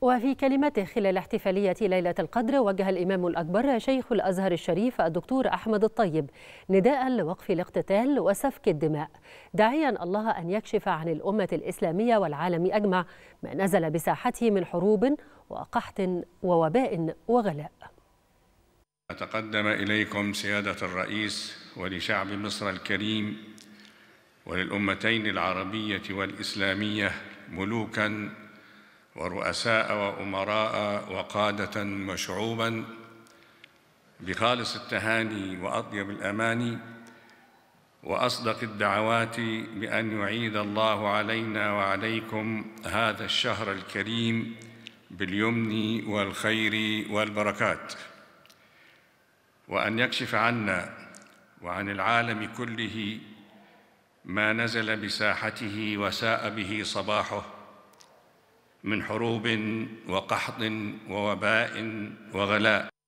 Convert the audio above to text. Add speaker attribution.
Speaker 1: وفي كلمته خلال احتفالية ليلة القدر وجه الإمام الأكبر شيخ الأزهر الشريف الدكتور أحمد الطيب نداء لوقف الاقتتال وسفك الدماء داعيا الله أن يكشف عن الأمة الإسلامية والعالم أجمع ما نزل بساحته من حروب وقحط ووباء وغلاء
Speaker 2: أتقدم إليكم سيادة الرئيس ولشعب مصر الكريم وللأمتين العربية والإسلامية ملوكاً ورؤساء وأمراء وقادة وشعوبا بخالص التهاني وأطيب الأماني وأصدق الدعوات بأن يعيد الله علينا وعليكم هذا الشهر الكريم باليمن والخير والبركات وأن يكشف عنا وعن العالم كله ما نزل بساحته وساء به صباحه من حروب وقحط ووباء وغلاء